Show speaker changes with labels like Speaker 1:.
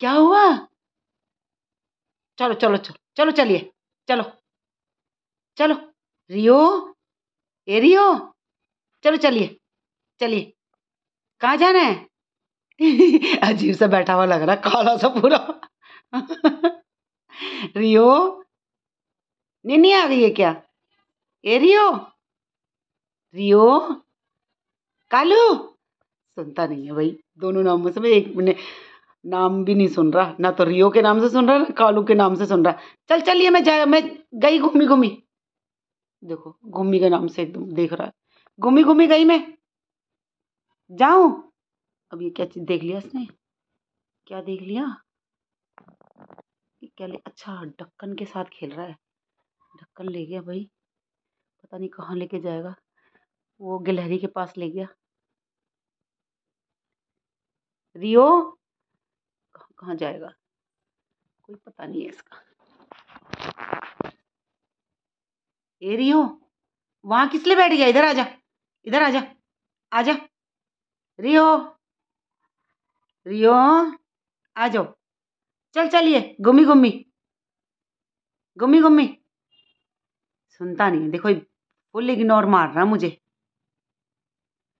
Speaker 1: क्या हुआ चलो चलो चलो चलो चलिए चलो चलो रियो ए रियो चलो चलिए चलिए कहाँ जाना है अजीब सा बैठा हुआ लग रहा काला सा पूरा रियो निनी आ गई है क्या ए रियो रियो कालू सुनता नहीं है भाई दोनों नामों से मैं एक मिनट नाम भी नहीं सुन रहा ना तो रियो के नाम से सुन रहा ना कालू के नाम से सुन रहा चल चलिए मैं जाया मैं गई घूमी घूमी देखो घूमी के नाम से एकदम देख रहा है घूमी घूमी गई मैं जाऊं अब ये क्या चीज देख लिया इसने क्या देख लिया क्या ले अच्छा ढक्कन के साथ खेल रहा है ढक्कन ले गया भाई पता नहीं कहाँ लेके जाएगा वो गिलहरी के पास ले गया रियो कहाँ जाएगा कोई पता नहीं है इसका ए वहां किस लिए बैठ गया इधर आजा इधर आजा आजा रियो रियो आ जाओ चल चलिए गुमी गुमी गुमी गुमी सुनता नहीं देखो फुल इग्नोर मार रहा मुझे